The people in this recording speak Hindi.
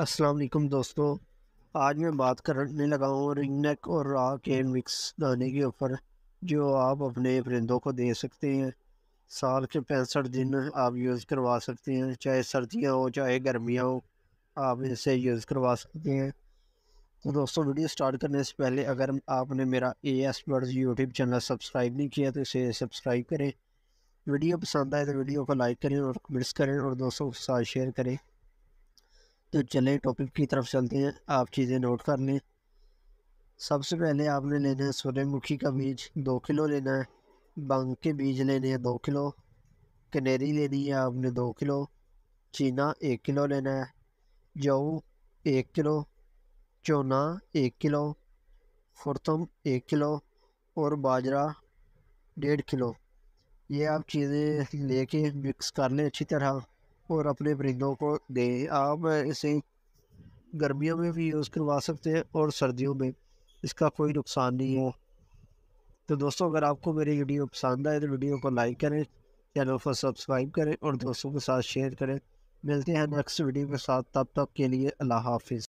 अस्सलाम वालेकुम दोस्तों आज मैं बात करने लगा हूँ रिंग नेक और रा के मिक्स दाने के ऊपर जो आप अपने परिंदों को दे सकते हैं साल के पैंसठ दिन आप यूज़ करवा सकते हैं चाहे सर्दियाँ हो चाहे गर्मियाँ हो आप इसे यूज़ करवा सकते हैं तो दोस्तों वीडियो स्टार्ट करने से पहले अगर आपने मेरा A S bird YouTube channel subscribe नहीं किया तो इसे सब्सक्राइब करें वीडियो पसंद आए तो वीडियो को लाइक करें और कमेंट्स करें और दोस्तों के साथ शेयर करें तो चले टॉपिक की तरफ चलते हैं आप चीज़ें नोट कर लें सबसे पहले आपने लेना है सूर्यमुखी का बीज दो किलो लेना है बंग के बीज लेने हैं दो किलो कनेरी लेनी है आपने दो किलो चीना एक किलो लेना है जौ एक किलो चोना एक किलो फुरतम एक किलो और बाजरा डेढ़ किलो ये आप चीज़ें लेके मिक्स कर लें अच्छी तरह और अपने परिंदों को दें आप इसे गर्मियों में भी यूज़ करवा सकते हैं और सर्दियों में इसका कोई नुकसान नहीं हो तो दोस्तों अगर आपको मेरी वीडियो पसंद आए तो वीडियो को लाइक करें चैनल को सब्सक्राइब करें और दोस्तों के साथ शेयर करें मिलते हैं नेक्स्ट वीडियो के साथ तब तक के लिए अल्लाह हाफिज़